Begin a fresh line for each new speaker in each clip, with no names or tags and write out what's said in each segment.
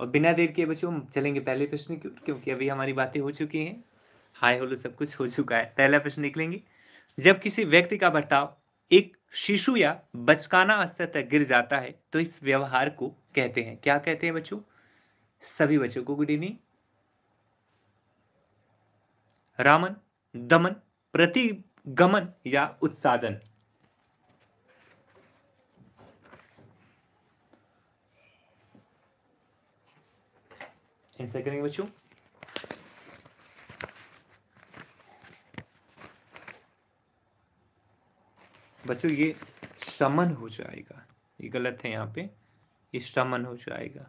और बिना देर के बच्चों हम चलेंगे पहले प्रश्न की ओर क्योंकि अभी हमारी बातें हो चुकी हैं हाय होलो सब कुछ हो चुका है पहला प्रश्न निकलेंगे जब किसी व्यक्ति का बर्ताव एक शिशु या बचकाना स्तर तक गिर जाता है तो इस व्यवहार को कहते हैं क्या कहते हैं बच्चों सभी बच्चों को गुड इवनिंग रामन दमन प्रतिगमन या उत्सादन ऐसा करेंगे बच्चों बच्चों ये समन हो जाएगा ये गलत है यहाँ पे ये समन हो जाएगा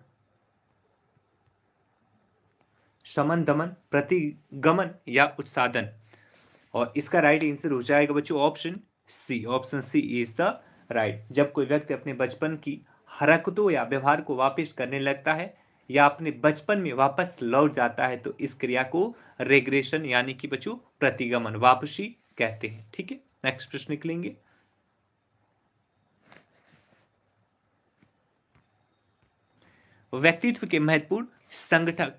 समन दमन प्रतिगमन या उत्सादन और इसका राइट आंसर हो जाएगा बच्चों option C option C is the right जब कोई व्यक्ति अपने बचपन की हरकतों या व्यवहार को वापस करने लगता है या अपने बचपन में वापस लौट जाता है तो इस क्रिया को रेग्रेशन यानी कि बच्चों प्रतिगमन वापसी कहते हैं ठीक है नेक्स्ट प्रश्न निकलेंगे व्यक्तित्व के महत्वपूर्ण संगठक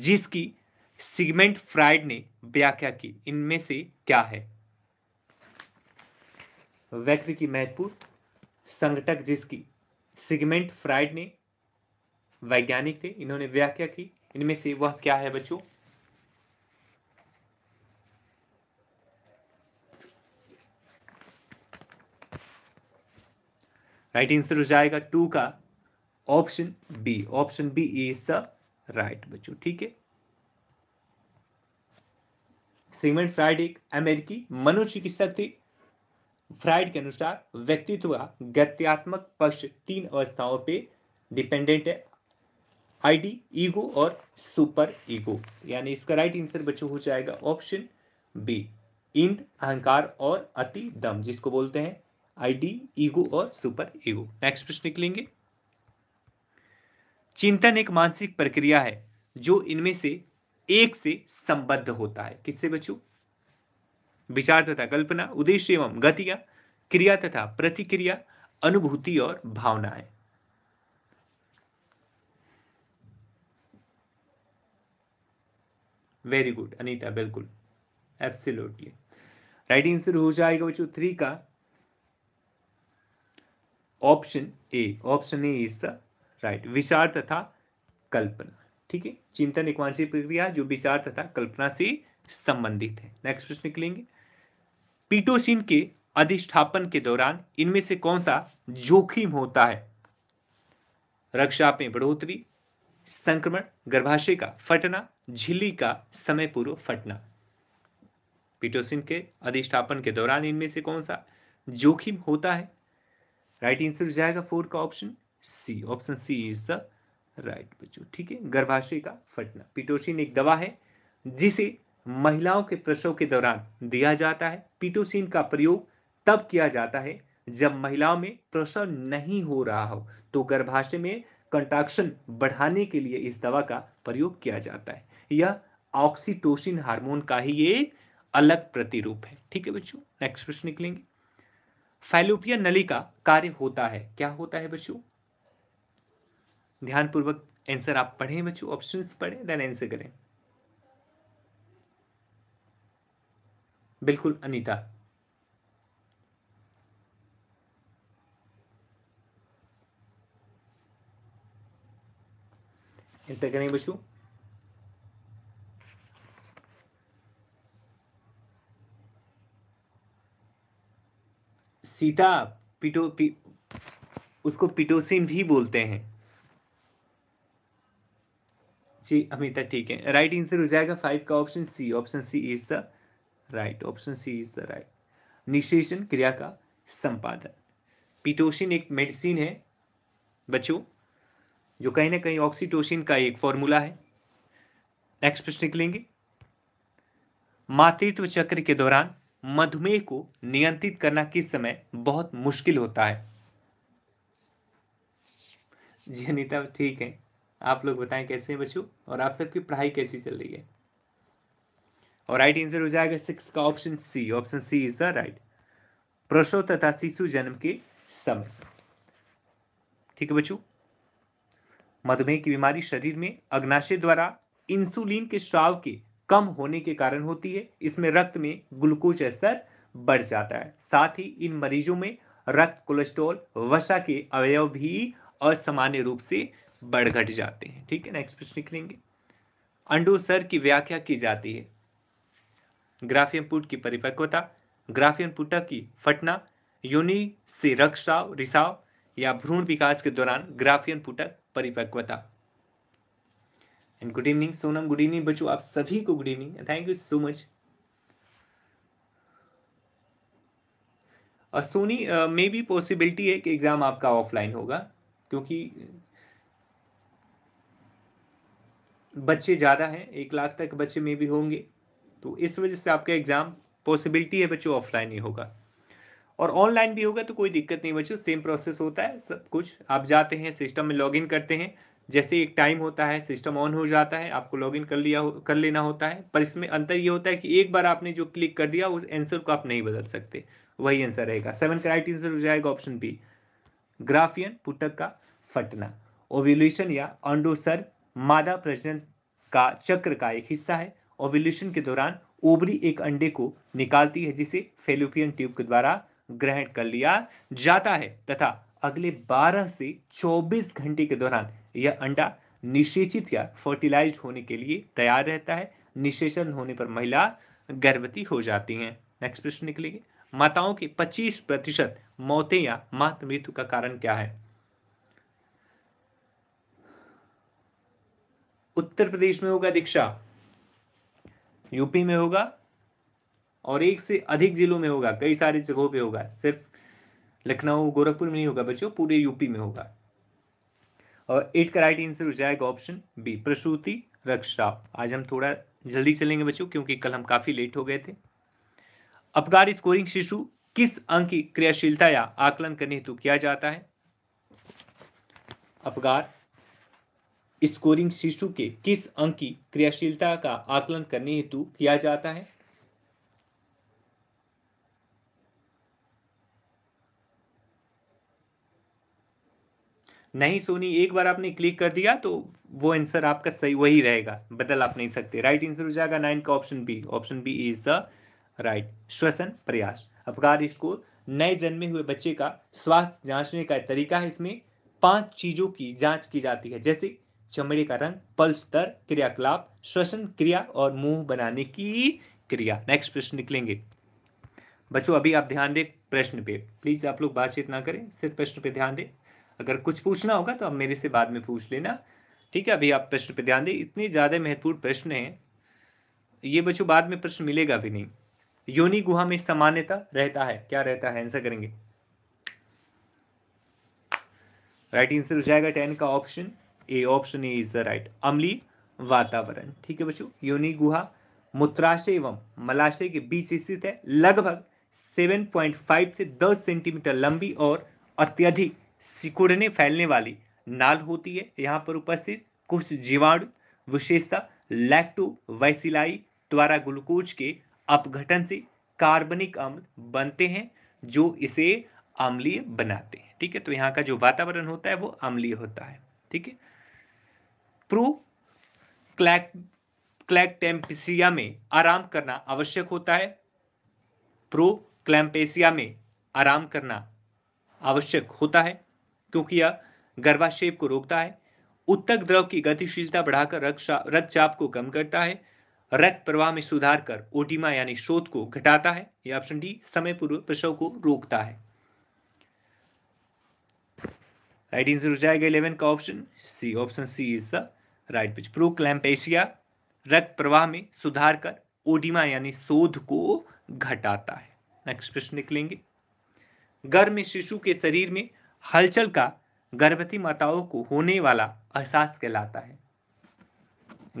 जिसकी सिगमेंट फ्राइड ने व्याख्या की इनमें से क्या है व्यक्ति की महत्वपूर्ण संगठक जिसकी सिगमेंट फ्राइड ने वैज्ञानिक थे इन्होंने व्याख्या की इनमें से वह क्या है बच्चों राइट आंसर हो जाएगा टू का option B option B is the right बच्चों ठीक है सिगमेंट फ्राइड एक अमेरिकी मनोचिकित्सक थे फ्राइड के अनुसार व्यक्तित्व का गत्यात्मक पक्ष तीन अवस्थाओं पे डिपेंडेंट है आईडी ईगो और सुपर ईगो यानी इसका राइट आंसर बच्चों हो जाएगा ऑप्शन बी इंद अहंकार और अति दम जिसको बोलते हैं आईडी ईगो और सुपर ईगो नेक्स्ट प्रश्न निकलेंगे चिंतन एक मानसिक प्रक्रिया है जो इनमें से एक से संबद्ध होता है किससे बच्चों विचार तथा कल्पना उद्देश्य एवं गति क्रिया तथा प्रतिक्रिया अनुभूति और भावना है वेरी गुड अनीता बिल्कुल एब्सिलोटली राइट आंसर हो जाएगा बच्चों थ्री का option A option A is the right विचार तथा कल्पना ठीक है चिंतन एक वांछित प्रक्रिया जो विचार तथा कल्पना से संबंधित है नेक्स्ट प्रश्न निकलेंगे पीटोसिन के अधिष्ठापन के दौरान इनमें से कौन सा जोखिम होता है रक्षा में बढ़ोतरी संक्रमण गर्भाशय का फटना झिल्ली का समय पूर्व फटना पीटोसिन के अधिष्ठापन के दौरान इनमें से कौन सा जोखिम होता है राइट आंसर जाएगा फोर का option C option C is the right बच्चों ठीक है गर्भाशय का फटना पीटोसिन एक दवा है जिसे महिलाओं के प्रसव के दौरान दिया जाता है पीटोसिन का प्रयोग तब किया जाता है जब महिलाओं में प्रसव नहीं हो रहा हो तो गर्भाशय में कंट्रैक्शन बढ़ाने के लिए इस दवा का प्रयोग किया जाता है यह ऑक्सीटोसिन हार्मोन का ही एक अलग प्रतिरूप है ठीक है बच्चों नेक्स्ट प्रश्न निकलेंगे फैलोपिया नली का कार्य होता है क्या होता है बच्चों ध्यानपूर्वक आंसर आप पढ़ें बच्चों ऑप्शंस पढ़ें देन आंसर करें बिल्कुल अनीता आंसर करेंगे बच्चों सीता पिटो पी, उसको पिटोसिन भी बोलते हैं जी अमिता ठीक है राइट आंसर हो जाएगा फाइव का option C option C is the right option C is the right निशेषण क्रिया का संपादन पिटोसिन एक मेडिसिन है बच्चों जो कहीं ना कहीं ऑक्सीटोसिन का एक फॉर्मूला है नेक्स्ट प्रश्न निकलेंगे मातृत्व चक्र के दौरान मधुमेह को नियंत्रित करना किस समय बहुत मुश्किल होता है जी अनिता ठीक है आप लोग बताएं कैसे हैं बच्चों और आप सबकी पढ़ाई कैसी चल रही है और राइट आंसर हो जाएगा सिक्स का option C option C is the right प्रसव तथा शिशु जन्म के समय ठीक है बच्चों मधुमेह की बीमारी शरीर में अग्नाशय द्वारा इंसुलिन के स्राव के कम होने के कारण होती है इसमें रक्त में ग्लूकोज स्तर बढ़ जाता है साथ ही इन मरीजों में रक्त कोलेस्ट्रॉल वसा के अवयव भी असामान्य रूप से बढ़ घट जाते हैं ठीक है नेक्स्ट प्रश्न लिखेंगे अंडोसर की व्याख्या की जाती है ग्राफियम पुट की परिपक्वता ग्राफियम पुटा की फटना योनि से रक्षाव रिसाव या भ्रूण विकास के दौरान ग्राफियन पुटक परिपक्वता and good evening Sonam good evening बच्चों आप सभी को good evening thank you so much और सोनी मे बी पॉसिबिलिटी है कि एग्ज़ाम आपका ऑफलाइन होगा क्योंकि बच्चे ज़्यादा हैं एक लाख तक बच्चे मे भी होंगे तो इस वजह से आपका एग्ज़ाम पॉसिबिलिटी है बच्चों ऑफलाइन ही होगा और ऑनलाइन भी होगा तो कोई दिक्कत नहीं बच्चों सेम प्रोसेस होता है सब कुछ आप जाते हैं सिस्टम में लॉगिन करते हैं जैसे एक टाइम होता है सिस्टम ऑन हो जाता है आपको लॉगिन कर लिया कर लेना होता है पर इसमें अंतर ये होता है कि एक बार आपने जो क्लिक कर दिया उस आंसर को आप नहीं बदल सकते वही आंसर रहेगा सेवन करेक्ट आंसर हो जाएगा ऑप्शन बी ग्राफियन पुटक का फटना ओव्यूलेशन या अंडोसर मादा प्रजनन का चक्र का एक हिस्सा है ओव्यूलेशन के दौरान ओबरी एक अंडे को निकालती है जिसे फेलोपियन ट्यूब के द्वारा ग्रहण कर लिया जाता है तथा अगले 12 से 24 घंटे के दौरान यह अंडा निषेचित या फर्टिलाइज होने के लिए तैयार रहता है निषेचन होने पर महिला गर्भवती हो जाती हैं नेक्स्ट प्रश्न निकलेगी माताओं की 25 प्रतिशत मौतें या मात मृत्यु का कारण क्या है उत्तर प्रदेश में होगा दीक्षा यूपी में होगा और एक से अधिक जिलों में होगा कई सारी जगहों पे होगा सिर्फ लखनऊ गोरखपुर में नहीं होगा बच्चों पूरे यूपी में होगा और एट का राइट आंसर हो जाएगा ऑप्शन बी प्रसूति रक्षा आज हम थोड़ा जल्दी चलेंगे बच्चों क्योंकि कल हम काफी लेट हो गए थे अपगार स्कोरिंग शिशु किस अंक की क्रियाशीलता या आकलन करने हेतु किया जाता है अपगार स्कोरिंग शिशु के किस अंक की क्रियाशीलता का आकलन करने हेतु किया जाता है नहीं सोनी एक बार आपने क्लिक कर दिया तो वो आंसर आपका सही वही रहेगा बदल आप नहीं सकते राइट आंसर हो जाएगा नाइन का option B option B is the right श्वसन प्रयास अपकार स्कोर नए जन्मे हुए बच्चे का स्वास्थ्य जांचने का तरीका है इसमें पांच चीजों की जांच की जाती है जैसे चमड़े का रंग पल्स दर क्रियाकलाप श्वसन क्रिया और मुंह बनाने की क्रिया नेक्स्ट प्रश्न निकलेंगे बच्चों अभी आप ध्यान दें प्रश्न पे प्लीज आप लोग बातचीत ना करें सिर्फ प्रश्न पे ध्यान दें अगर कुछ पूछना होगा तो आप मेरे से बाद में पूछ लेना ठीक है अभी आप प्रश्न पर ध्यान दें इतने ज़्यादा महत्वपूर्ण प्रश्न हैं ये बच्चों बाद में प्रश्न मिलेगा भी नहीं योनि गुहा में सामान्यता रहता है क्या रहता है आंसर करेंगे राइट आंसर हो जाएगा टेन का option A option A is the right अमली वातावरण ठीक है बच्चों योनि गुहा मूत्राशय एवं मलाशय के बीच स्थित है लगभग सेवन पॉइंट फाइव से दस सेंटीमीटर लंबी और अत्यधिक सिकुड़ने फैलने वाली नाल होती है यहाँ पर उपस्थित कुछ जीवाणु विशेषता लैक्टोवैसिलाई द्वारा ग्लूकोज के अपघटन से कार्बनिक अम्ल बनते हैं जो इसे अम्लीय बनाते हैं ठीक है तो यहाँ का जो वातावरण होता है वो अम्लीय होता है ठीक है प्रो क्लैक क्लैक्टेम्पेसिया में आराम करना आवश्यक होता है प्रो क्लैम्पेसिया में आराम करना आवश्यक होता है क्योंकि यह गर्भाशेप को रोकता है उत्तक द्रव की गतिशीलता बढ़ाकर रक्तचाप को कम करता है रक्त प्रवाह में सुधार कर ओटिमा यानी शोध को घटाता है यह ऑप्शन डी समय पूर्व प्रसव को रोकता है राइट आंसर हो जाएगा इलेवन का option C option C is the right पिच प्रो क्लैम्पेशिया रक्त प्रवाह में सुधार कर ओडिमा यानी शोध को घटाता है नेक्स्ट प्रश्न निकलेंगे गर्भ में शिशु के शरीर में हलचल का गर्भवती माताओं को होने वाला एहसास कहलाता है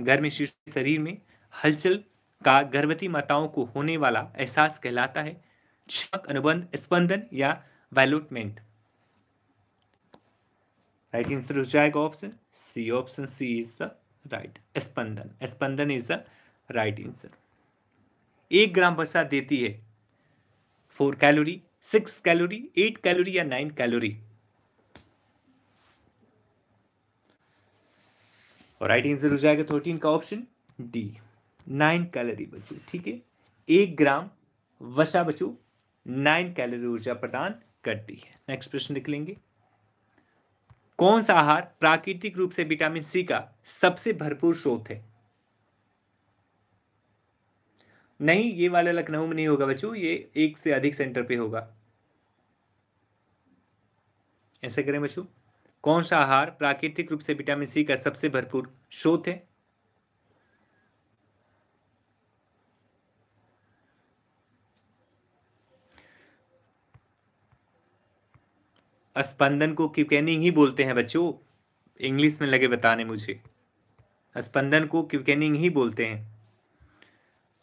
गर्भ शिशु शरीर में हलचल का गर्भवती माताओं को होने वाला एहसास कहलाता है अनुबंध स्पंदन या वैलोटमेंट राइट आंसर हो जाएगा option C option C is the right स्पंदन स्पंदन इज द राइट आंसर एक ग्राम वर्षा देती है four calorie six calorie eight calorie या नाइन कैलोरी और राइट आंसर हो जाएगा थर्टीन का ऑप्शन डी नाइन कैलोरी बच्चों ठीक है एक ग्राम वसा बच्चों नाइन कैलोरी ऊर्जा प्रदान करती है नेक्स्ट प्रश्न निकलेंगे कौन सा आहार प्राकृतिक रूप से विटामिन सी का सबसे भरपूर स्रोत है नहीं ये वाला लखनऊ में नहीं होगा बच्चों ये एक से अधिक सेंटर पे होगा ऐसा करें बच्चों कौन सा आहार प्राकृतिक रूप से विटामिन सी का सबसे भरपूर स्रोत है स्पंदन को क्यूकेनिंग ही बोलते हैं बच्चों इंग्लिश में लगे बताने मुझे स्पंदन को क्यूकेनिंग ही बोलते हैं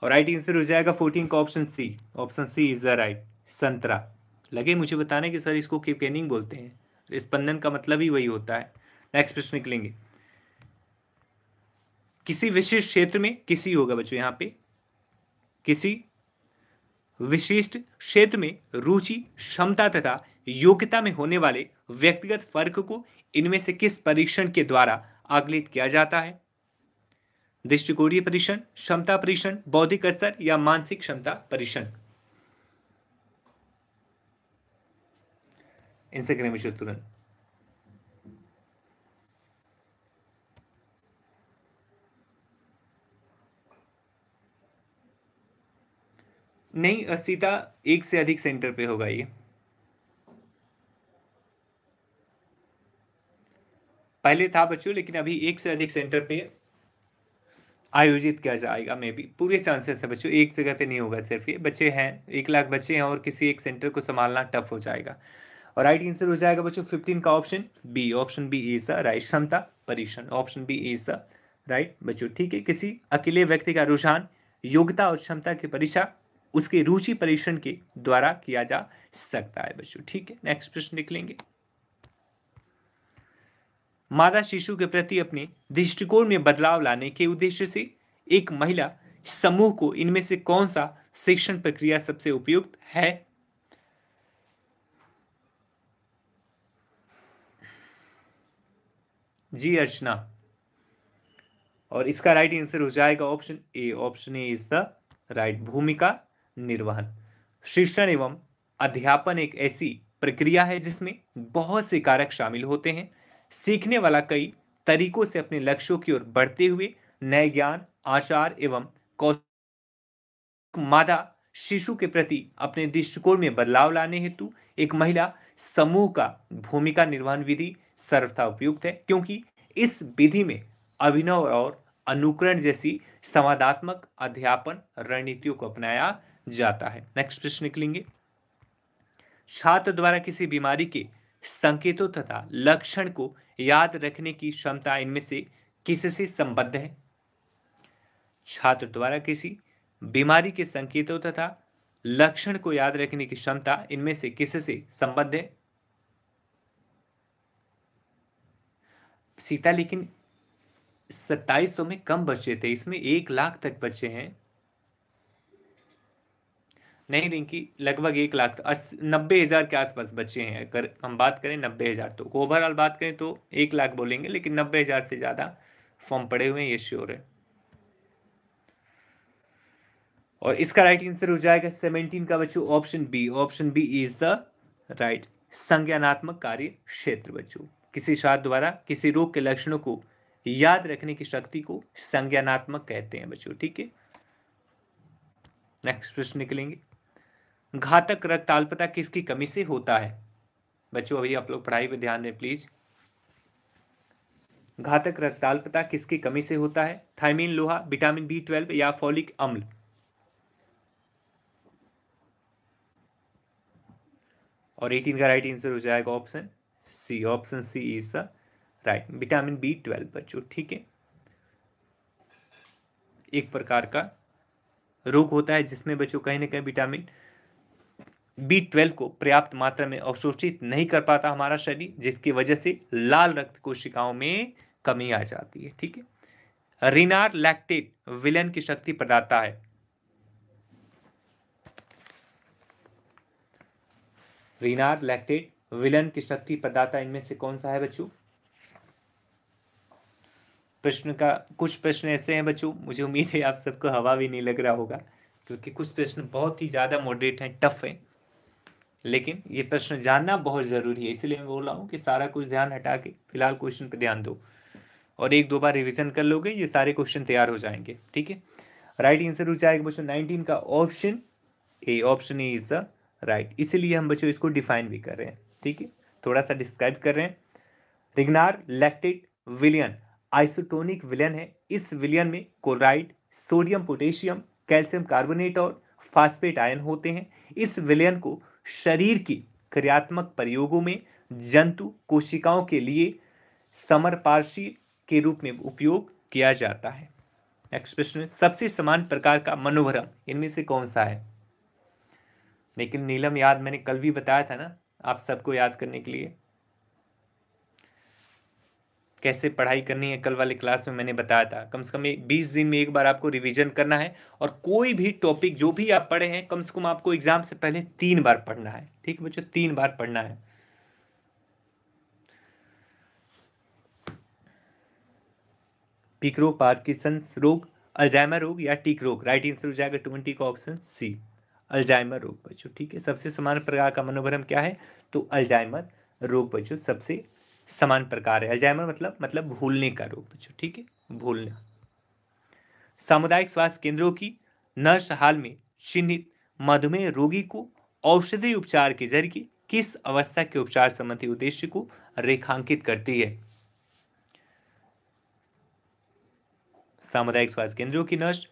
और राइट आंसर हो जाएगा फोर्टीन का option C option C is the right संतरा लगे मुझे बताने कि सर इसको क्यूकेनिंग बोलते हैं तो स्पंदन का मतलब ही वही होता है नेक्स्ट प्रश्न निकलेंगे किसी विशिष्ट क्षेत्र में किसी होगा बच्चों यहां पे किसी विशिष्ट क्षेत्र में रुचि क्षमता तथा योग्यता में होने वाले व्यक्तिगत फर्क को इनमें से किस परीक्षण के द्वारा आकलित किया जाता है दृष्टिकोणीय परीक्षण क्षमता परीक्षण बौद्धिक स्तर या मानसिक क्षमता परीक्षण इनसे करेंगे तुरंत नहीं सीता एक से अधिक सेंटर पे होगा ये पहले था बच्चों लेकिन अभी एक से अधिक सेंटर पे आयोजित किया जाएगा मे बी पूरे चांसेस है बच्चों एक जगह पे नहीं होगा सिर्फ ये बच्चे हैं एक लाख बच्चे हैं और किसी एक सेंटर को संभालना टफ हो जाएगा और राइट आंसर हो जाएगा बच्चों फिफ्टीन का option B option B is the right क्षमता परीक्षण option B is the right बच्चों ठीक है किसी अकेले व्यक्ति का रुझान योग्यता और क्षमता की परीक्षा उसके रुचि परीक्षण के द्वारा किया जा सकता है बच्चों ठीक है नेक्स्ट प्रश्न लिख लेंगे मादा शिशु के प्रति अपने दृष्टिकोण में बदलाव लाने के उद्देश्य से एक महिला समूह को इनमें से कौन सा शिक्षण प्रक्रिया सबसे उपयुक्त है जी अर्चना और इसका राइट आंसर हो जाएगा option A option A is the right भूमिका निर्वहन शिक्षण एवं अध्यापन एक ऐसी प्रक्रिया है जिसमें बहुत से कारक शामिल होते हैं सीखने वाला कई तरीकों से अपने लक्ष्यों की ओर बढ़ते हुए नए ज्ञान आचार एवं कौशल मादा शिशु के प्रति अपने दृष्टिकोण में बदलाव लाने हेतु एक महिला समूह का भूमिका निर्वहन विधि सर्वथा उपयुक्त है क्योंकि इस विधि में अभिनव और अनुकरण जैसी संवादात्मक अध्यापन रणनीतियों को अपनाया जाता है नेक्स्ट प्रश्न निकलेंगे छात्र द्वारा किसी बीमारी के संकेतों तथा लक्षण को याद रखने की क्षमता इनमें से किससे संबद्ध है छात्र द्वारा किसी बीमारी के संकेतों तथा लक्षण को याद रखने की क्षमता इनमें से किससे संबद्ध है सीता लेकिन सत्ताईस सौ में कम बच्चे थे इसमें एक लाख तक बच्चे हैं नहीं रिंकी लगभग एक लाख तो नब्बे हजार के आसपास बच्चे हैं अगर हम बात करें नब्बे हजार तो ओवरऑल बात करें तो एक लाख बोलेंगे लेकिन नब्बे हजार से ज्यादा फॉर्म पड़े हुए हैं ये श्योर है और इसका राइट आंसर हो जाएगा सेवनटीन का बच्चों option B option B is the right संज्ञानात्मक कार्य क्षेत्र बच्चों किसी शाद द्वारा किसी रोग के लक्षणों को याद रखने की शक्ति को संज्ञानात्मक कहते हैं बच्चों ठीक है नेक्स्ट प्रश्न निकलेंगे घातक अल्पता किसकी कमी से होता है बच्चों अभी आप लोग पढ़ाई पर ध्यान दें प्लीज घातक रक्ताल्पता किसकी कमी से होता है थायमीन लोहा विटामिन बी ट्वेल्व या फॉलिक अम्ल और एटीन का राइट आंसर हो जाएगा option C option C is the right vitamin B twelve बच्चों ठीक है एक प्रकार का रोग होता है जिसमें बच्चों कहीं ना कहीं विटामिन बी ट्वेल्व को पर्याप्त मात्रा में अवशोषित नहीं कर पाता हमारा शरीर जिसकी वजह से लाल रक्त कोशिकाओं में कमी आ जाती है ठीक है रिनार लैक्टेट विलन की शक्ति प्रदाता है रिनार लैक्टेट विलन की शक्ति प्रदाता इनमें से कौन सा है बच्चों प्रश्न का कुछ प्रश्न ऐसे हैं बच्चों मुझे उम्मीद है आप सबको हवा भी नहीं लग रहा होगा क्योंकि कुछ प्रश्न बहुत ही ज़्यादा मॉडरेट हैं टफ हैं लेकिन ये प्रश्न जानना बहुत ज़रूरी है इसलिए मैं बोल रहा हूँ कि सारा कुछ ध्यान हटा के फिलहाल क्वेश्चन पर ध्यान दो और एक दो बार रिविजन कर लोगे ये सारे क्वेश्चन तैयार हो जाएंगे ठीक है राइट आंसर हो जाएगा बच्चों नाइनटीन का option A option A is the right इसीलिए हम बच्चों इसको डिफाइन भी कर रहे हैं ठीक है थोड़ा सा डिस्क्राइब कर रहे हैं रिग्नार लैक्टेट विलियन आइसोटोनिक विलियन है इस विलियन में chloride sodium potassium calcium carbonate और फास्फेट आयन होते हैं इस विलियन को शरीर की क्रियात्मक प्रयोगों में जंतु कोशिकाओं के लिए समरपार्शी के रूप में उपयोग किया जाता है नेक्स्ट प्रश्न सबसे समान प्रकार का मनोभरम इनमें से कौन सा है लेकिन नीलम याद मैंने कल भी बताया था ना आप सबको याद करने के लिए कैसे पढ़ाई करनी है कल वाली क्लास में मैंने बताया था कम से कम बीस दिन में एक बार आपको रिवीजन करना है और कोई भी टॉपिक जो भी आप पढ़े हैं कम से कम आपको एग्जाम से पहले तीन बार पढ़ना है ठीक है बच्चों तीन बार पढ़ना है पिक्रो पार्किसंस रोग अल्जाइमर रोग या टिक रोग राइट आंसर हो जाएगा ट्वेंटी का ऑप्शन सी अल्जाइमर रोग बच्चों ठीक है सबसे समान प्रकार का मनोभ्रम क्या है तो अल्जाइमर रोग बच्चों सबसे समान प्रकार है अल्जाइमर मतलब मतलब भूलने का रोग बच्चों ठीक है भूलना सामुदायिक स्वास्थ्य केंद्रों की नर्स हाल में चिन्हित मधुमेह रोगी को औषधि उपचार के जरिए किस अवस्था के उपचार संबंधी उद्देश्य को रेखांकित करती है सामुदायिक स्वास्थ्य केंद्रों की नर्स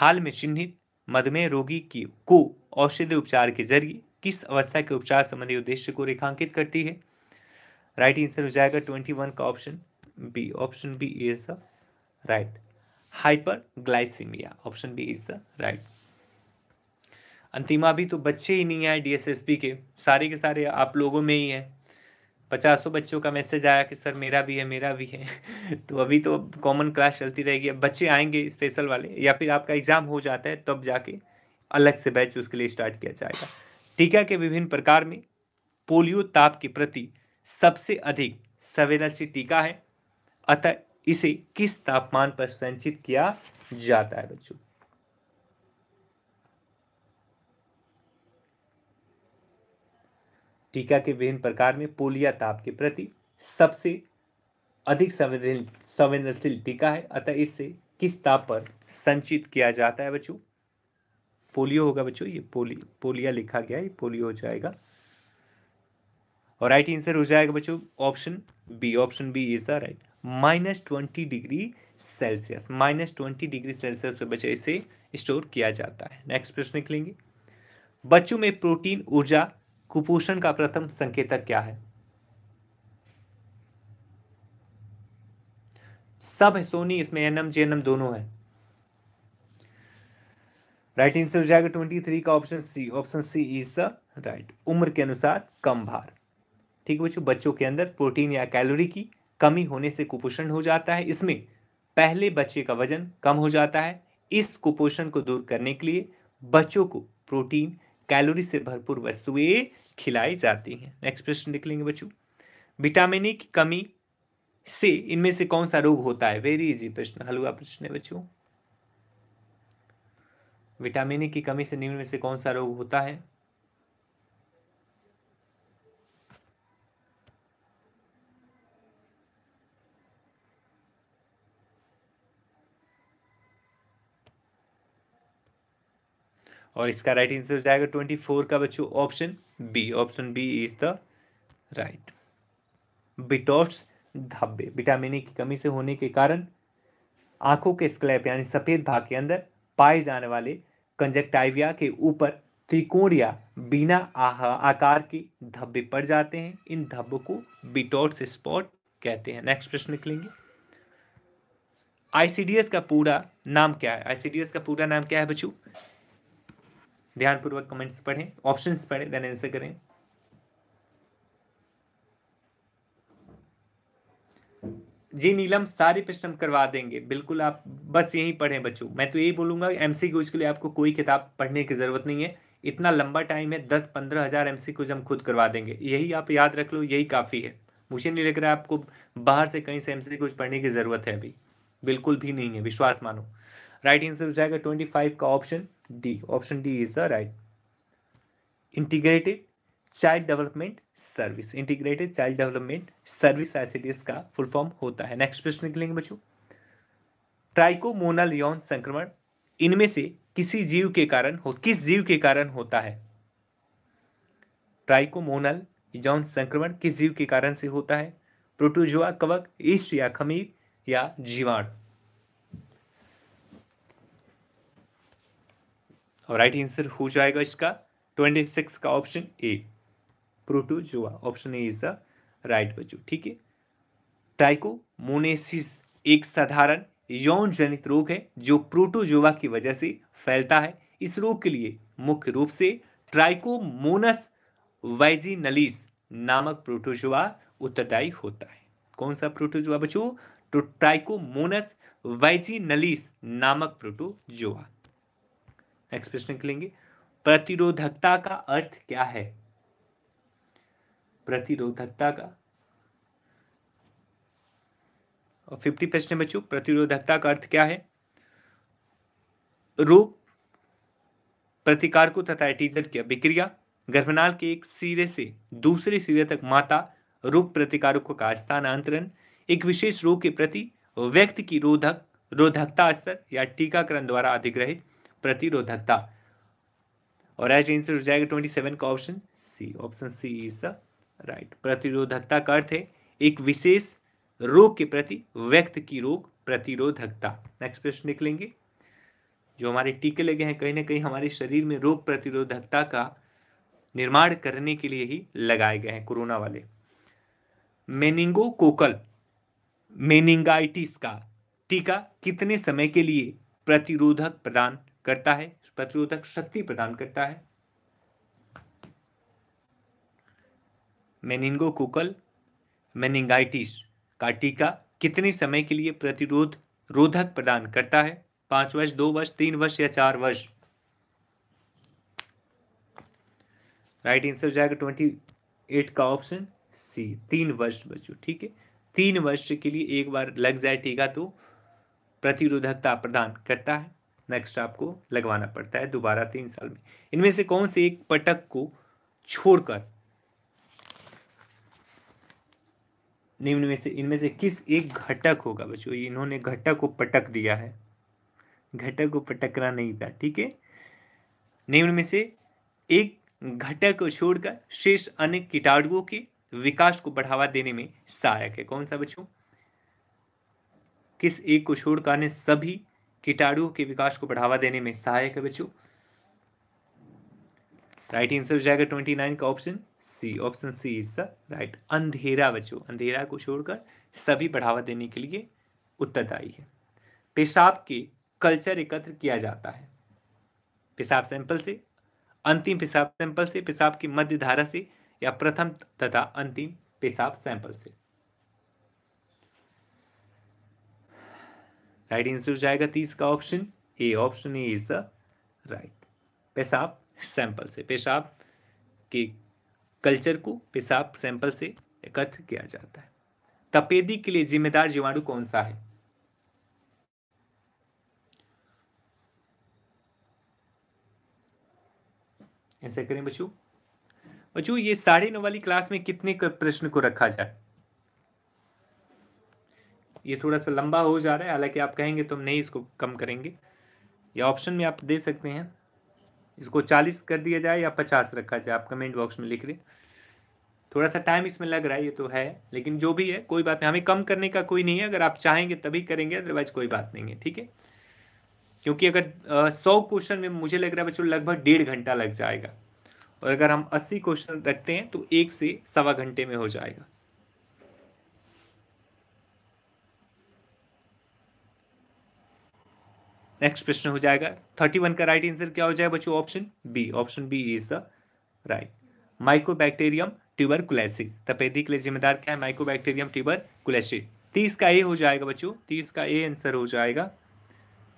हाल में चिन्हित मधुमेह रोगी की को औषधि उपचार के जरिए किस अवस्था के उपचार संबंधी उद्देश्य को रेखांकित करती है राइट आंसर हो जाएगा ट्वेंटी वन का option B option B is the right hyperglycaemia option B is the right अंतिमा भी तो बच्चे ही नहीं आए डीएसएसपी के सारे के सारे आप लोगों में ही है पचासों बच्चों का मैसेज आया कि सर मेरा भी है मेरा भी है तो अभी तो कॉमन क्लास चलती रहेगी अब बच्चे आएंगे स्पेशल वाले या फिर आपका एग्जाम हो जाता है तब जाके अलग से बैच उसके लिए स्टार्ट किया जाएगा टीका के विभिन्न प्रकार में पोलियो ताप के प्रति सबसे अधिक संवेदनशील टीका है अतः इसे किस तापमान पर संचित किया जाता है बच्चों टीका के विभिन्न प्रकार में पोलिया ताप के प्रति सबसे अधिक संवेदन संवेदनशील टीका है अतः इससे किस ताप पर संचित किया जाता है बच्चों पोलियो होगा बच्चों ये पोली पोलिया लिखा गया है पोलियो हो जाएगा और राइट आंसर हो जाएगा बच्चों option B option B is the right minus twenty degree Celsius minus twenty degree Celsius पर बच्चे इसे स्टोर किया जाता है नेक्स्ट प्रश्न निकलेंगे बच्चों में प्रोटीन ऊर्जा कुपोषण का प्रथम संकेतक क्या है सब है सोनी इसमें एनम जेनम दोनों है राइट आंसर हो जाएगा ट्वेंटी थ्री का option C option C is the right उम्र के अनुसार कम भार ठीक है बच्चों बच्चों के अंदर प्रोटीन या कैलोरी की कमी होने से कुपोषण हो जाता है इसमें पहले बच्चे का वजन कम हो जाता है इस कुपोषण को दूर करने के लिए बच्चों को प्रोटीन कैलोरी से भरपूर वस्तुएं खिलाई जाती हैं नेक्स्ट प्रश्न निकलेंगे बच्चों विटामिन ई e की कमी से इनमें से कौन सा रोग होता है वेरी इजी प्रश्न हलवा प्रश्न है बच्चों विटामिन ई e की कमी से निम्न में से कौन सा रोग होता है और इसका राइट आंसर हो जाएगा ट्वेंटी फोर का बच्चों option B option B is the right Bitot's धब्बे विटामिन की कमी से होने के कारण आंखों के स्क्लैप यानी सफेद भाग के अंदर पाए जाने वाले कंजक्टाइविया के ऊपर त्रिकोण या बिना आकार के धब्बे पड़ जाते हैं इन धब्बों को बिटॉट्स स्पॉट कहते हैं नेक्स्ट प्रश्न निकलेंगे आईसीडीएस का पूरा नाम क्या है आईसीडीएस का पूरा नाम क्या है बच्चों ध्यानपूर्वक कमेंट्स पढ़ें ऑप्शंस पढ़ें देन आंसर करें जी नीलम सारे प्रश्न करवा देंगे बिल्कुल आप बस यही पढ़ें बच्चों मैं तो यही एमसी एम के लिए आपको कोई किताब पढ़ने की ज़रूरत नहीं है इतना लंबा टाइम है दस पंद्रह हज़ार एम हम खुद करवा देंगे यही आप याद रख लो यही काफ़ी है मुझे नहीं लग रहा है आपको बाहर से कहीं से एम कुछ पढ़ने की ज़रूरत है अभी बिल्कुल भी नहीं है विश्वास मानो राइट आंसर हो जाएगा ट्वेंटी फाइव का option D option D is the right integrated child development service integrated child development service एसिडीज का फुल फॉर्म होता है नेक्स्ट प्रश्न निकलेंगे बच्चों ट्राइकोमोनालियन संक्रमण इनमें से किसी जीव के कारण हो किस जीव के कारण होता है ट्राइकोमोनल यौन संक्रमण किस जीव के कारण से होता है प्रोटोजोआ कवक ईस्ट या खमीर या जीवाणु और राइट आंसर हो जाएगा इसका ट्वेंटी सिक्स का option A protozoa option A is the right बच्चों ठीक है ट्राइकोमोनेसिस एक साधारण यौन जनित रोग है जो प्रोटोजोआ की वजह से फैलता है इस रोग के लिए मुख्य रूप से ट्राइकोमोनस वाइजिनलिस नामक प्रोटोजोआ उत्तरदायी होता है कौन सा प्रोटोजोआ बच्चों तो ट्राइकोमोनस वाइजिनलिस नामक प्रोटोजोआ प्रश्न निकलेंगे प्रतिरोधकता का अर्थ क्या है प्रतिरोधकता का और फिफ्टी प्रश्न बच्चों प्रतिरोधकता का अर्थ क्या है प्रतिकार को तथा एटीजर की अभिक्रिया गर्भनाल के एक सिरे से दूसरे सिरे तक माता रोग प्रतिकारकों का स्थानांतरण एक विशेष रोग के प्रति व्यक्ति की रोधक रोधकता स्तर या टीकाकरण द्वारा अधिग्रहित प्रतिरोधकता और राइट आंसर हो जाएगा ट्वेंटी सेवन का option C option C is the right प्रतिरोधकता का अर्थ है एक विशेष रोग के प्रति व्यक्त की रोग प्रतिरोधकता नेक्स्ट प्रश्न निकलेंगे जो हमारे टीके लगे हैं कहीं ना कहीं हमारे शरीर में रोग प्रतिरोधकता का निर्माण करने के लिए ही लगाए गए हैं कोरोना वाले मेनिंगो कोकल मेनिंगाइटिस का टीका कितने समय के लिए प्रतिरोधक प्रदान करता है प्रतिरोधक शक्ति प्रदान करता है कुकल मेनिंगाइटिस का टीका कितने समय के लिए प्रतिरोध रोधक प्रदान करता है पांच वर्ष दो वर्ष तीन वर्ष या चार वर्ष राइट आंसर हो जाएगा ट्वेंटी एट का ऑप्शन सी तीन वर्ष बच्चों ठीक है तीन वर्ष के लिए एक बार लग जाए टीका तो प्रतिरोधकता प्रदान करता है नेक्स्ट आपको लगवाना पड़ता है दोबारा तीन साल में इनमें से कौन से एक पटक को छोड़कर निम्न में से इनमें से किस एक घटक होगा बच्चों इन्होंने घटक को पटक दिया है घटक को पटकना नहीं था ठीक है निम्न में से एक घटक को छोड़कर शेष अन्य कीटाणुओं के विकास को बढ़ावा देने में सहायक है कौन सा बच्चों किस एक को छोड़कर अन्य सभी कीटाणु के विकास को बढ़ावा देने में सहायक है बच्चों राइट आंसर हो जाएगा ट्वेंटी नाइन का option C option C is the right अंधेरा बच्चों अंधेरा को छोड़कर सभी बढ़ावा देने के लिए उत्तरदायी है पेशाब के कल्चर एकत्र किया जाता है पेशाब सैंपल से अंतिम पेशाब सैंपल से पेशाब की मध्य धारा से या प्रथम तथा अंतिम पेशाब सैंपल से राइट आंसर जाएगा तीस का option A option A is the right पेशाब सैंपल से पेशाब के कल्चर को पेशाब सैंपल से एकत्र किया जाता है तपेदी के लिए जिम्मेदार जीवाणु कौन सा है ऐसा करें बच्चों बच्चों ये साढ़े नौ वाली क्लास में कितने प्रश्न को रखा जाए ये थोड़ा सा लंबा हो जा रहा है हालांकि आप कहेंगे तो हम नहीं इसको कम करेंगे या ऑप्शन में आप दे सकते हैं इसको चालीस कर दिया जाए या पचास रखा जाए आप कमेंट बॉक्स में लिख दें थोड़ा सा टाइम इसमें लग रहा है ये तो है लेकिन जो भी है कोई बात नहीं हमें कम करने का कोई नहीं है अगर आप चाहेंगे तभी करेंगे अदरवाइज कोई बात नहीं है ठीक है क्योंकि अगर सौ क्वेश्चन में मुझे लग रहा है बच्चों लगभग डेढ़ घंटा लग जाएगा और अगर हम अस्सी क्वेश्चन रखते हैं तो एक से सवा घंटे में हो जाएगा नेक्स्ट प्रश्न हो जाएगा थर्टी वन का राइट आंसर क्या हो जाएगा बच्चों option B option B is the right bacterium tuber tuberculosis तपेदी के लिए जिम्मेदार क्या है बैक्टेरियम ट्यूबर ट्यूबरकुलेसिस तीस का ए हो जाएगा बच्चों तीस का ए आंसर हो जाएगा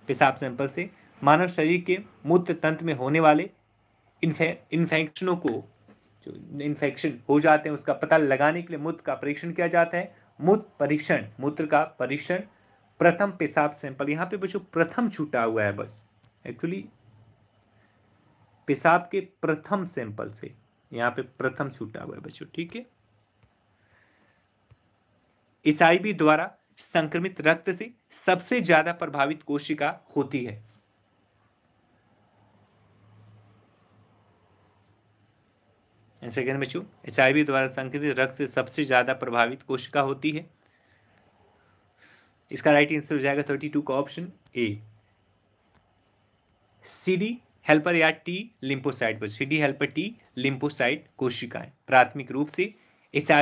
पेशाब सैंपल से मानव शरीर के मूत्र तंत्र में होने वाले इन्फेक्शनों को जो इन्फेक्शन हो जाते हैं उसका पता लगाने के लिए मूत्र का परीक्षण किया जाता है मूत्र परीक्षण मूत्र का परीक्षण प्रथम पेशाब सैंपल यहाँ पे बच्चों प्रथम छूटा हुआ है बस एक्चुअली पेशाब के प्रथम सैंपल से यहाँ पे प्रथम छूटा हुआ है बच्चों ठीक है ईसाईबी द्वारा संक्रमित रक्त से सबसे ज्यादा प्रभावित कोशिका होती है सेकेंड बच्चों एच द्वारा संक्रमित रक्त से सबसे ज्यादा प्रभावित कोशिका होती है इसका राइट आंसर हो जाएगा थर्टी टू का ऑप्शन ए सीडी हेल्पर या टी लिम्पोसाइट पर सीडी हेल्पर टी लिम्पोसाइट कोशिकाएं प्राथमिक रूप से एच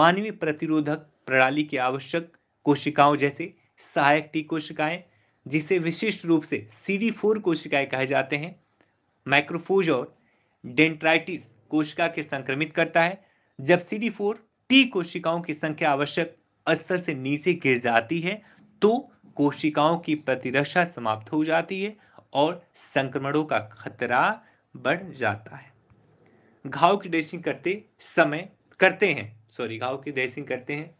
मानवीय प्रतिरोधक प्रणाली की आवश्यक कोशिकाओं जैसे सहायक टी कोशिकाएं जिसे विशिष्ट रूप से सीडी फोर कोशिकाएं कहे जाते हैं माइक्रोफोज और डेंट्राइटिस कोशिका के संक्रमित करता है जब सी डी फोर टी कोशिकाओं की संख्या आवश्यक अस्तर से नीचे गिर जाती है तो कोशिकाओं की प्रतिरक्षा समाप्त हो जाती है और संक्रमणों का खतरा बढ़ जाता है घाव की ड्रेसिंग करते समय करते हैं सॉरी घाव की ड्रेसिंग करते हैं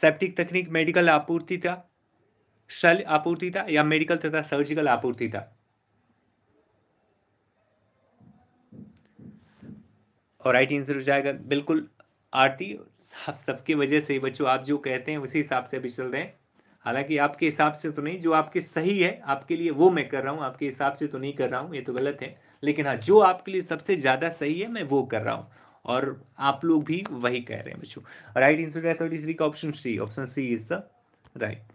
सेप्टिक तकनीक मेडिकल आपूर्ति था शल आपूर्ति था या मेडिकल तथा सर्जिकल आपूर्ति था और राइट आंसर हो जाएगा बिल्कुल आरती आप सबकी वजह से बच्चों आप जो कहते हैं उसी हिसाब से अभी चल रहे हैं हालांकि आपके हिसाब से तो नहीं जो आपके सही है आपके लिए वो मैं कर रहा हूँ आपके हिसाब से तो नहीं कर रहा हूँ ये तो गलत है लेकिन हाँ जो आपके लिए सबसे ज़्यादा सही है मैं वो कर रहा हूँ और आप लोग भी वही कह रहे हैं बच्चों राइट आंसर थर्टी थ्री का option C option C is the right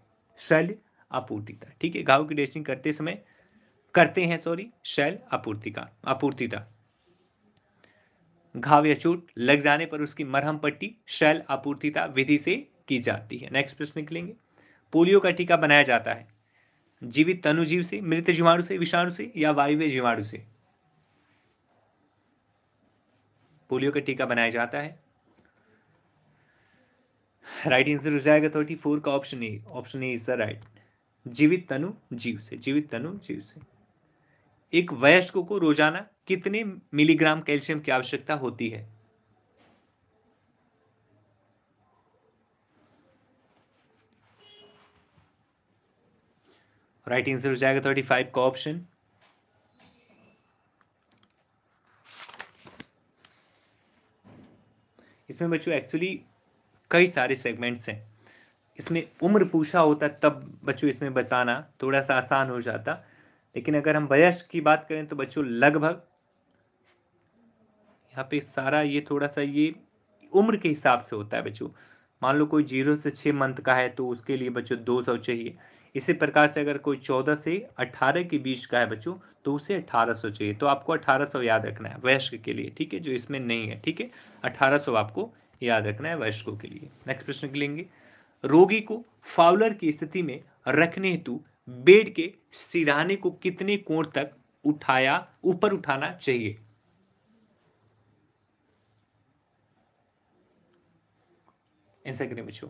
शैल आपूर्ति ठीक है घाव की डेस्टिंग करते समय करते हैं सॉरी शैल आपूर्ति का आपूर्तिता घाव या चोट लग जाने पर उसकी मरहम पट्टी शैल आपूर्तिता विधि से की जाती है नेक्स्ट प्रश्न निकलेंगे पोलियो का टीका बनाया जाता है जीवित तनुजीव से मृत जीवाणु से विषाणु से या वायुव्य जीवाणु से पोलियो का टीका बनाया जाता है राइट आंसर हो जाएगा थर्टी फोर का option A option A is the right जीवित तनु जीव से जीवित तनु जीव से एक वयस्क को रोजाना कितने मिलीग्राम कैल्शियम की आवश्यकता होती है राइट आंसर हो जाएगा थर्टी फाइव का ऑप्शन इसमें बच्चों एक्चुअली कई सारे सेगमेंट्स हैं इसमें उम्र पूछा होता तब बच्चों इसमें बताना थोड़ा सा आसान हो जाता लेकिन अगर हम वयस्क की बात करें तो बच्चों लगभग यहाँ पे सारा ये थोड़ा सा ये उम्र के हिसाब से होता है बच्चों मान लो कोई जीरो से छः मंथ का है तो उसके लिए बच्चों दो सौ चाहिए इसी प्रकार से अगर कोई चौदह से अठारह के बीच का है बच्चों तो उसे अठारह सौ चाहिए तो आपको अठारह सौ याद रखना है वयस्क के लिए ठीक है जो इसमें नहीं है ठीक है अठारह सौ आपको याद रखना है वयस्कों के लिए नेक्स्ट प्रश्न लेंगे रोगी को फाउलर की स्थिति में रखने हेतु बेड के सिराने को कितने कोण तक उठाया ऊपर उठाना चाहिए करें बच्चों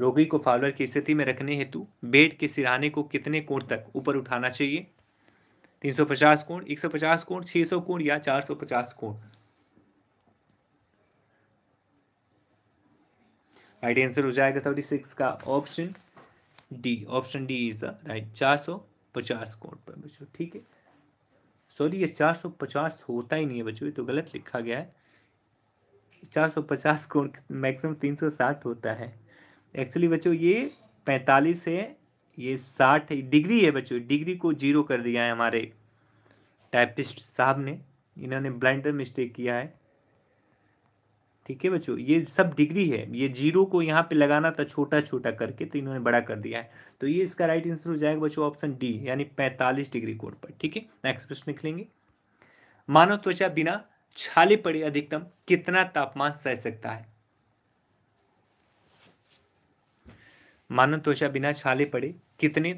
रोगी को फॉलोअर की स्थिति में रखने हेतु बेड के सिराने को कितने कोण तक ऊपर उठाना चाहिए 350 कोण 150 कोण 600 कोण या 450 कोण राइट आंसर हो जाएगा थर्टी सिक्स का option D option D is the right चार सौ पचास कोट पर बच्चों ठीक है सॉरी ये चार सौ पचास होता ही नहीं है बच्चों ये तो गलत लिखा गया है चार सौ पचास कोट मैक्सिमम तीन सौ साठ होता है एक्चुअली बच्चों ये पैंतालीस है ये साठ डिग्री है बच्चों डिग्री को जीरो कर दिया है हमारे टाइपिस्ट साहब ने इन्होंने ब्लाइंडर मिस्टेक किया है ठीक है बच्चों ये सब डिग्री है ये जीरो को यहाँ पे लगाना था छोटा छोटा करके तो इन्होंने बड़ा कर दिया है तो ये इसका राइट आंसर हो जाएगा बच्चों ऑप्शन डी यानी 45 डिग्री कोण पर ठीक है नेक्स्ट प्रश्न लिख लेंगे मानव त्वचा बिना छाले पड़े अधिकतम कितना तापमान सह सकता है मानव त्वचा बिना छाले पड़े कितने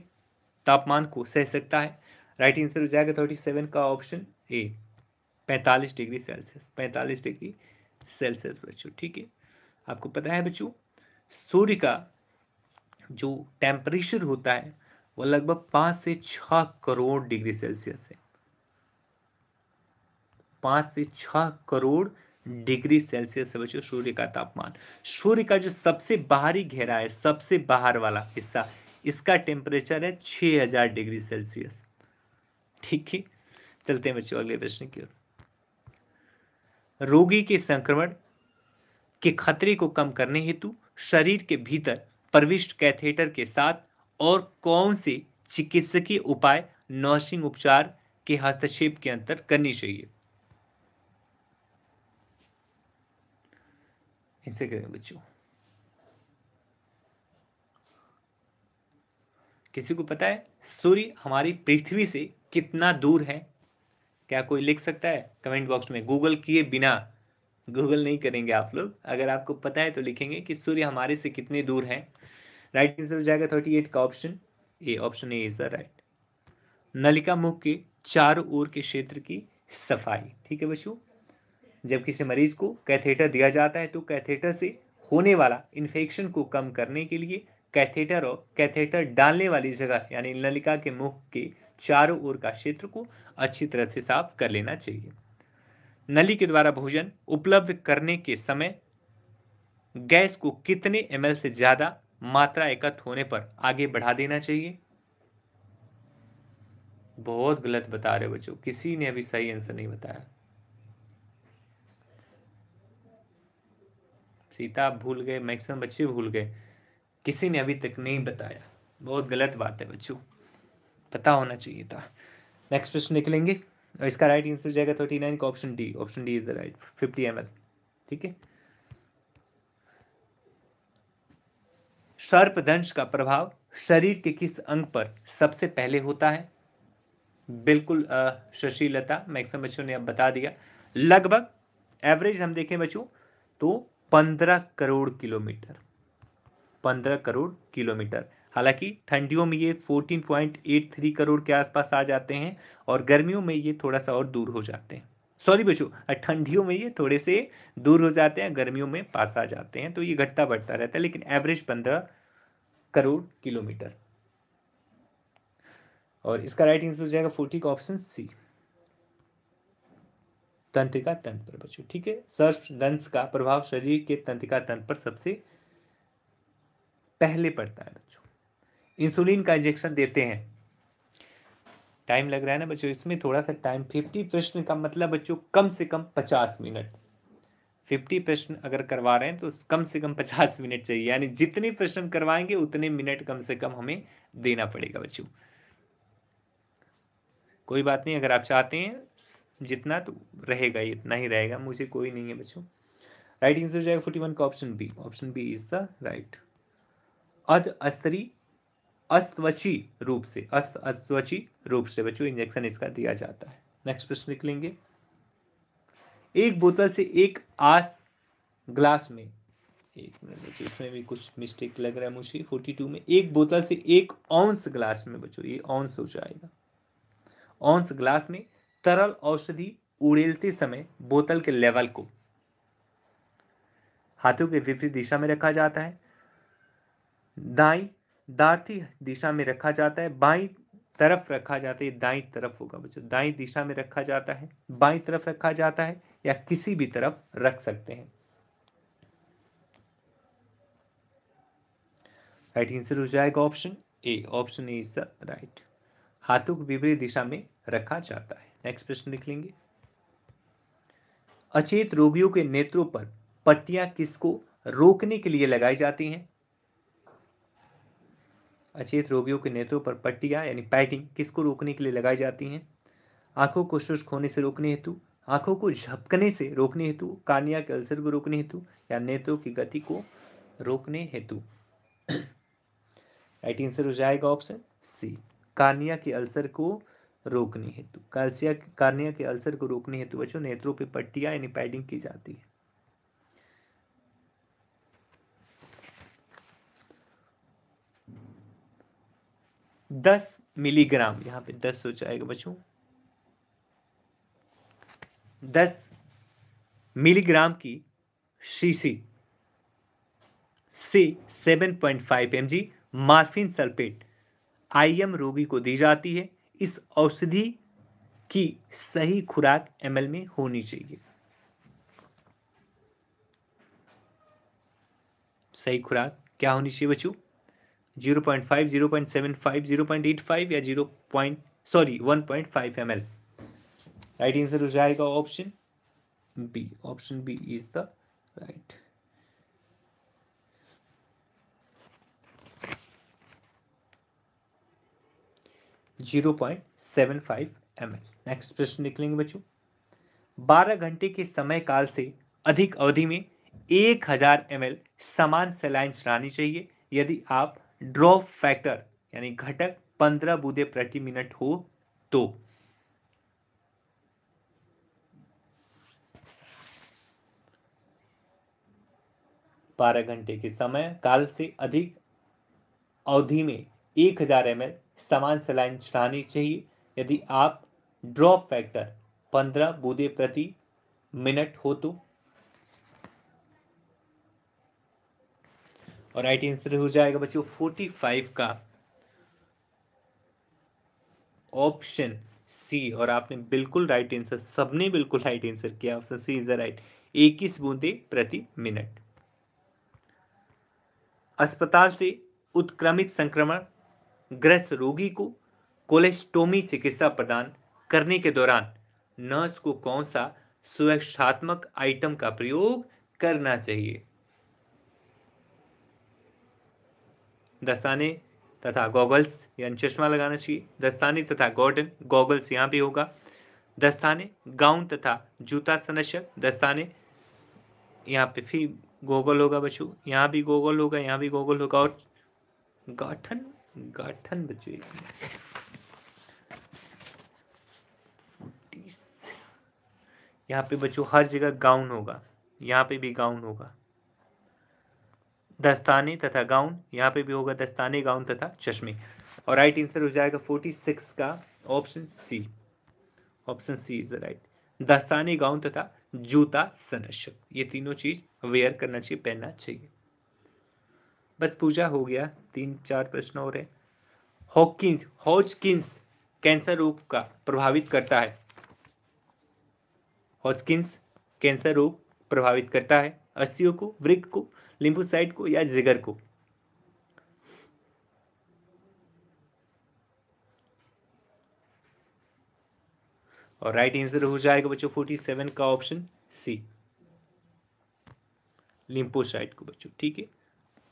तापमान को सह सकता है राइट आंसर हो जाएगा थर्टी सेवन का ऑप्शन ए पैंतालीस डिग्री सेल्सियस पैंतालीस डिग्री सेल्सियस बच्चों ठीक है आपको पता है बच्चों सूर्य का जो टेम्परेचर होता है वो लगभग पांच से छ करोड़ डिग्री सेल्सियस है पांच से छ करोड़ डिग्री सेल्सियस है बच्चों सूर्य का तापमान सूर्य का जो सबसे बाहरी घेरा है सबसे बाहर वाला हिस्सा इसका टेम्परेचर है छह हजार डिग्री सेल्सियस ठीक है चलते हैं बच्चों अगले प्रश्न की ओर रोगी के संक्रमण के खतरे को कम करने हेतु शरीर के भीतर प्रविष्ट कैथेटर के साथ और कौन से चिकित्सकीय उपाय नर्सिंग उपचार के हस्तक्षेप के अंतर करनी चाहिए इनसे करें बच्चों किसी को पता है सूर्य हमारी पृथ्वी से कितना दूर है क्या कोई लिख सकता है कमेंट बॉक्स में गूगल किए बिना गूगल नहीं करेंगे आप लोग अगर आपको पता है तो लिखेंगे कि सूर्य हमारे से कितने दूर है राइट आंसर जाएगा थर्टी एट का option A option A is the right नलिका मुख के चारों ओर के क्षेत्र की सफाई ठीक है बच्चों जब किसी मरीज को कैथेटर दिया जाता है तो कैथेटर से होने वाला इन्फेक्शन को कम करने के लिए कैथेटर और कैथेटर डालने वाली जगह यानी नलिका के मुख के चारों ओर का क्षेत्र को अच्छी तरह से साफ कर लेना चाहिए नली के द्वारा भोजन उपलब्ध करने के समय गैस को कितने एम से ज्यादा मात्रा एकत्र होने पर आगे बढ़ा देना चाहिए बहुत गलत बता रहे बच्चों किसी ने अभी सही आंसर नहीं बताया सीता भूल गए मैक्सिमम बच्चे भूल गए किसी ने अभी तक नहीं बताया बहुत गलत बात है बच्चों पता होना चाहिए था नेक्स्ट क्वेश्चन निकलेंगे और इसका राइट आंसर जाएगा थर्टी नाइन का option D option D is the right fifty M ठीक है सर्पदंश का प्रभाव शरीर के किस अंग पर सबसे पहले होता है बिल्कुल शशिलता मैक्सिमम बच्चों ने अब बता दिया लगभग एवरेज हम देखें बच्चों तो पंद्रह करोड़ किलोमीटर पंद्रह करोड़ किलोमीटर हालांकि ठंडियों में ये fourteen point eight three crore के आसपास आ जाते हैं और गर्मियों में ये थोड़ा सा और दूर हो जाते हैं सॉरी बच्चों ठंडियों में ये थोड़े से दूर हो जाते हैं गर्मियों में पास आ जाते हैं तो ये घटता बढ़ता रहता है लेकिन एवरेज पंद्रह करोड़ किलोमीटर और इसका राइट आंसर हो जाएगा फोर्टी का ऑप्शन सी तंत्रिका तंत्र पर बच्चों ठीक है सर्प दंश का प्रभाव शरीर के तंत्रिका तंत्र पर सबसे पहले पड़ता है बच्चों इंसुलिन का इंजेक्शन देते हैं टाइम लग रहा है ना बच्चों इसमें थोड़ा सा टाइम फिफ्टी प्रश्न का मतलब बच्चों कम से कम पचास मिनट फिफ्टी प्रश्न अगर करवा रहे हैं तो कम से कम पचास मिनट चाहिए यानी जितने प्रश्न करवाएंगे उतने मिनट कम से कम हमें देना पड़ेगा बच्चों कोई बात नहीं अगर आप चाहते हैं जितना तो रहेगा ही इतना ही रहेगा मुझे कोई नहीं है बच्चों राइट आंसर जाएगा फोर्टी वन का option B option B is the right अध अस्त्री अस्वची रूप से अस अस्वची रूप से बच्चों इंजेक्शन इसका दिया जाता है नेक्स्ट प्रश्न निकलेंगे एक बोतल से एक आस ग्लास में एक मिनट इसमें भी कुछ मिस्टेक लग रहा है मुझे फोर्टी टू में एक बोतल से एक औंस ग्लास में बच्चों ये औंस हो जाएगा औंस ग्लास में तरल औषधि उड़ेलते समय बोतल के लेवल को हाथों के विपरीत दिशा में रखा जाता है दाई दार्थी दिशा में रखा जाता है बाई तरफ रखा जाता है दाई तरफ होगा बच्चों दाई दिशा में रखा जाता है बाई तरफ रखा जाता है या किसी भी तरफ रख सकते हैं राइट आंसर हो जाएगा option A option is the right हाथों को विपरीत दिशा में रखा जाता है नेक्स्ट प्रश्न लिख लेंगे अचेत रोगियों के नेत्रों पर पट्टियां किसको रोकने के लिए लगाई जाती हैं अचेत रोगियों के नेत्रों पर पट्टियाँ यानी पैटिंग किसको रोकने के लिए लगाई जाती हैं आंखों को शुष्क होने से रोकने हेतु आंखों को झपकने से रोकने हेतु कानिया के अल्सर को रोकने हेतु या नेत्रों की गति को रोकने हेतु राइट आंसर हो जाएगा ऑप्शन सी कार्निया के अल्सर को रोकने हेतु काल्सिया कार्निया के अल्सर को रोकने हेतु बच्चों नेत्रों पर पट्टियाँ यानी पैडिंग की जाती है दस मिलीग्राम यहाँ पे दस हो जाएगा बच्चों दस मिलीग्राम की शीशी से seven point five M G morphine sulphate M रोगी को दी जाती है इस औषधि की सही खुराक एमएल में होनी चाहिए सही खुराक क्या होनी चाहिए बच्चों zero point five zero point seven five zero point eight five या zero point sorry one point five M L right answer हो जाएगा option B option B is the right zero point seven five M L next प्रश्न निकलेंगे बच्चों बारह घंटे के समय काल से अधिक अवधि में एक हजार एम एल समान सलाइन चलानी चाहिए यदि आप ड्रॉप फैक्टर यानी घटक पंद्रह बूंदे प्रति मिनट हो तो बारह घंटे के समय काल से अधिक अवधि में एक हजार एम समान सलाइन चढ़ानी चाहिए यदि आप ड्रॉप फैक्टर पंद्रह बूंदे प्रति मिनट हो तो और राइट आंसर हो जाएगा बच्चों फोर्टी फाइव का ऑप्शन सी और आपने बिल्कुल राइट आंसर सबने बिल्कुल राइट आंसर किया option C is the right इक्कीस बूंदे प्रति मिनट अस्पताल से उत्क्रमित संक्रमण ग्रस्त रोगी को कोलेस्टोमी चिकित्सा प्रदान करने के दौरान नर्स को कौन सा सुरक्षात्मक आइटम का प्रयोग करना चाहिए दस्ताने तथा गॉगल्स यानी चश्मा लगाना चाहिए दस्ताने तथा गॉर्डन गॉगल्स यहाँ भी होगा दस्ताने गाउन तथा जूता संरक्षक दस्ताने यहाँ पे फिर गोगल होगा बच्चों यहाँ भी गोगल होगा यहाँ भी गोगल होगा और गाठन गाठन बच्चों यहाँ पे बच्चों हर जगह गाउन होगा यहाँ पे भी गाउन होगा दस्ताने तथा गाउन यहाँ पे भी होगा दस्ताने गाउन तथा चश्मे और राइट आंसर हो जाएगा फोर्टी सिक्स का option C option C is the right दस्ताने गाउन तथा जूता संरक्षक ये तीनों चीज वेयर करना चाहिए पहनना चाहिए बस पूजा हो गया तीन चार प्रश्न और है हॉकिंस हॉजकिंस कैंसर रोग का प्रभावित करता है हॉजकिंस कैंसर रोग प्रभावित करता है अस्थियों को वृक्क को लिम्फोसाइट को या जिगर को और राइट आंसर हो जाएगा बच्चों फोर्टी सेवन का ऑप्शन सी लिम्फोसाइट को बच्चों ठीक है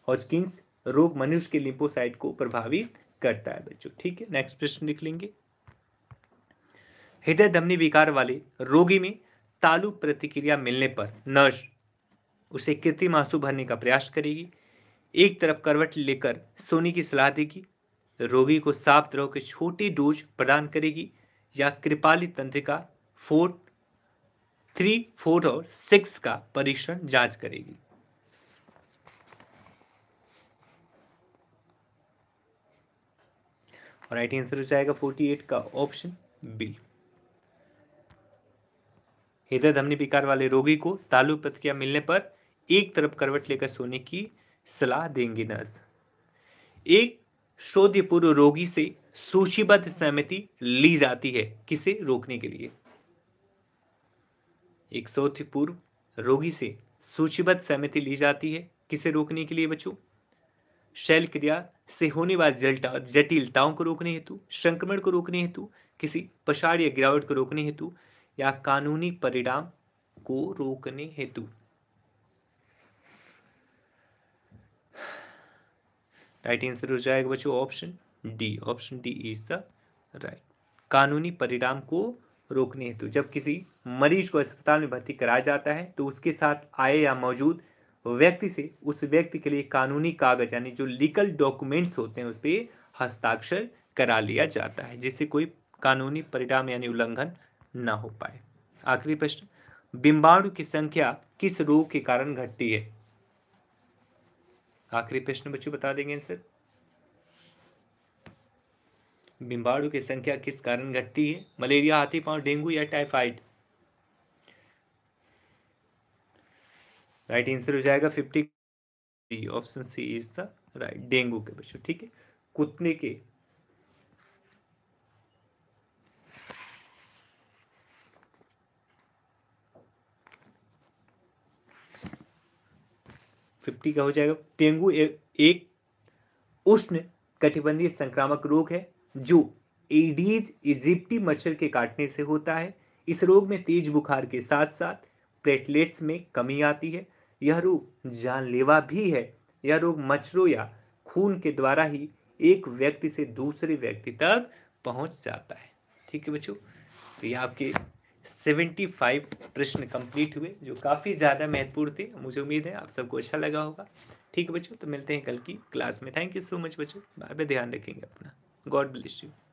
हॉजकिंस रोग मनुष्य के लिम्फोसाइट को प्रभावित करता है बच्चों ठीक है नेक्स्ट प्रश्न लिख लेंगे हृदय धमनी विकार वाले रोगी में तालु प्रतिक्रिया मिलने पर नर्स उसे कृत्रिम आंसू भरने का प्रयास करेगी एक तरफ करवट लेकर सोने की सलाह देगी रोगी को साफ तरह के छोटी डोज प्रदान करेगी या कृपाली तंत्रिका फोर थ्री फोर और सिक्स का परीक्षण जांच करेगी और राइट आंसर हो जाएगा फोर्टी एट का ऑप्शन बी हृदय धमनी विकार वाले रोगी को तालु प्रतिक्रिया मिलने पर एक तरफ करवट लेकर सोने की सलाह देंगे नर्स एक शोध पूर्व रोगी से सूचीबद्ध सहमति ली जाती है किसे रोकने के लिए एक शोध पूर्व रोगी से सूचीबद्ध सहमति ली जाती है किसे रोकने के लिए बच्चों शैल क्रिया से होने वाली जटिलताओं को रोकने हेतु संक्रमण को रोकने हेतु किसी पछाड़ या गिरावट को रोकने हेतु या कानूनी परिणाम को रोकने हेतु राइट आंसर हो जाएगा बच्चों option D option D is the right कानूनी परिणाम को रोकने हेतु जब किसी मरीज को अस्पताल में भर्ती कराया जाता है तो उसके साथ आए या मौजूद व्यक्ति से उस व्यक्ति के लिए कानूनी कागज यानी जो लीगल डॉक्यूमेंट्स होते हैं उस पर हस्ताक्षर करा लिया जाता है जिससे कोई कानूनी परिणाम यानी उल्लंघन ना हो पाए आखिरी प्रश्न बिंबाणु की संख्या किस रोग के कारण घटती है आखिरी प्रश्न बच्चों बता देंगे आंसर बिम्बाड़ू की संख्या किस कारण घटती है मलेरिया हाथी पांव डेंगू या टाइफाइड राइट आंसर हो जाएगा fifty option C is the right dengue के बच्चों ठीक है कुत्ते के फिफ्टी का हो जाएगा डेंगू एक उष्ण कटिबंधीय संक्रामक रोग है जो एडीज इजिप्टी मच्छर के काटने से होता है इस रोग में तेज बुखार के साथ साथ प्लेटलेट्स में कमी आती है यह रोग जानलेवा भी है यह रोग मच्छरों या खून के द्वारा ही एक व्यक्ति से दूसरे व्यक्ति तक पहुंच जाता है ठीक है बच्चों तो ये आपके 75 प्रश्न कंप्लीट हुए जो काफ़ी ज़्यादा महत्वपूर्ण थे मुझे उम्मीद है आप सबको अच्छा लगा होगा ठीक है बच्चों तो मिलते हैं कल की क्लास में थैंक यू सो मच बच्चों बाय बाय ध्यान रखेंगे अपना गॉड ब्लेस यू